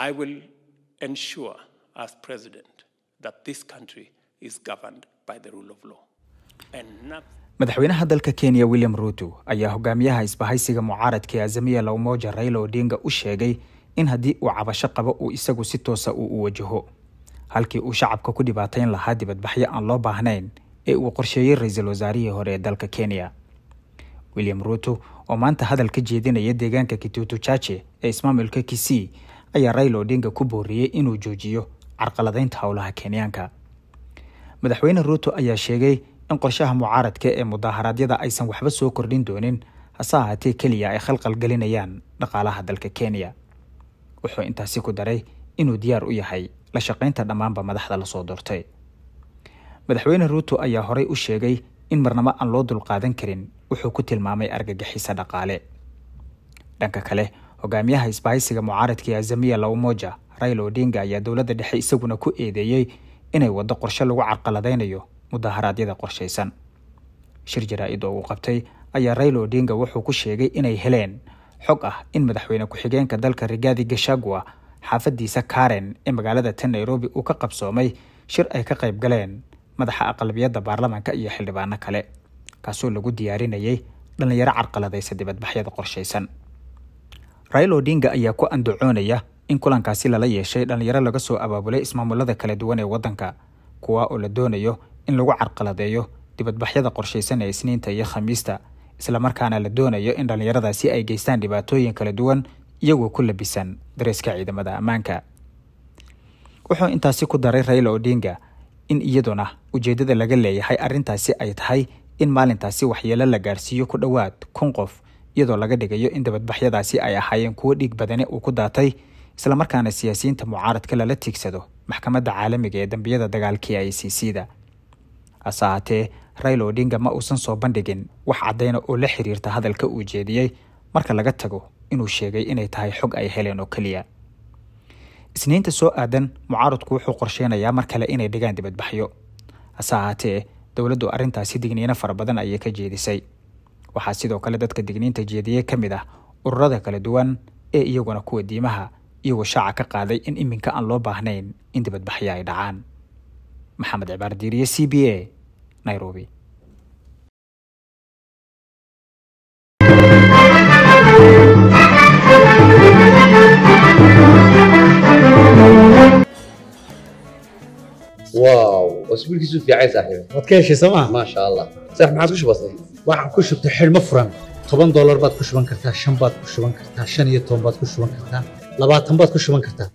I will ensure, as president, that this country is governed by the rule of law. madaxweynaha dalka kenya william ruuto ayaa hogaamiyaha isbahaysiga mucaaradka ee azamiya lowmoja raila odinga u sheegay in haddii uu cabasho qabo uu isagu si toosa uu u wajaho halkii uu shacabka ku dhibaatayn lahaa dibadbaxyo aan loo baahnayn ee uu qorsheeyey ra-iisul wasaarihii hore ee dalka kenya william ruuto oo maanta hadal ka jeedinaya deegaanka kitutu chache ee ismaamulka kisii ayaa raila odinga ku booriyey inuu joojiyo carqaladaynta howlaha kenyaanka madaxweyne ruuto ayaa sheegay in qorshaha mucaaradka ee mudaaharaadyada aysan waxba soo kordhin doonin hase ahaatee keliya ay khalqal gelinayaan dhaqaalaha dalka kenya wuxuu intaasi ku daray inuu diyaar u yahay la shaqaynta dhammaanba madaxda lasoo doortay madaxweyne ruuto ayaa horey u sheegay in marnamo aan loo dulqaadan karin wuxuu ku tilmaamay argagixiso dhaqaale dhanka kale hogaamiyaha isbahaysiga mucaaradka ee azamiya laumoja raila odinga ayaa dowladda dhexe isaguna ku eedeeyey inay waddo qorshe lagu carqaladaynayo mudaharaadyada qorshaysan shir jaraa-id oo uu qabtay ayaa raila odinga wuxuu ku sheegay inay heleen xog ah in madaxweyne ku-xigeenka dalka rigaadi gashagua xaafaddiisa karen ee magaalada tan nairobi uu ka qabsoomay shir ay ka qayb galeen madaxa aqlabiyadda baarlamaanka iyo xildhibaano kale kaasoo lagu diyaarinayay dhallinyaro carqaladaysa dibadbaxyada qorshaysan rail odinga ayaa ku andacoonaya in kulankaasi lala yeeshay dhallinyaro laga soo abaabulay ismaamulada kala duwan ee waddanka kuwa oo la doonayo in lagu carqaladeeyo dibadbaxyada qorshaysan ee isniinta iyo khamiista islamarkaana la doonayo in dhallinyaradaasi ay geystaan dhibaatooyin kala duwan iyagoo ku labisan dareeska ciidamada ammaanka wuxuu intaasi ku daray raila odinga in iyaduna ujeeddada laga leeyahay arrintaasi ay tahay in maalintaasi waxyeelo la gaarsiiyo ku dhowaad kun qof iyadoo laga dhigayo in dabadbaxyadaasi ay ahaayeen kuwo dhiig badani uu ku daatay islamarkaana siyaasiyiinta mucaaradka lala tiigsado maxkamadda caalamiga ee dambiyada dagaalka e i c c da hase ahaatee rail odinga ma uusan soo bandhigin wax caddayna oo la xiriirta hadalka uu jeediyey marka laga tago inuu sheegay inay tahay xog ay heleen oo keliya isniinta soo aadan mucaaradku wuxuu qorsheynayaa mar kale inay dhigaan dibadbaxyo hase ahaatee dowladdu arrintaasi digniino fara badan ayay ka jeedisay waxaa sidoo kale dadka digniinta jeediye ka mid ah ururada kala duwan ee iyaguna kuwa diimaha iyagoo shaaca ka qaaday in iminka aan loo baahnayn in dibadbaxyo ay dhacaan maxamed cibaar diiriye c b a nairobi واو اسبوع كيسو في عايز صاحبي ما تكيش سما ما شاء الله صح waxaan ku shubtay xidhmo furan toban doolar baad ku shuban kartaa shan baad ku shuban kartaa shan iyo toban baad ku shuban kartaa labaatan baad ku shuban kartaa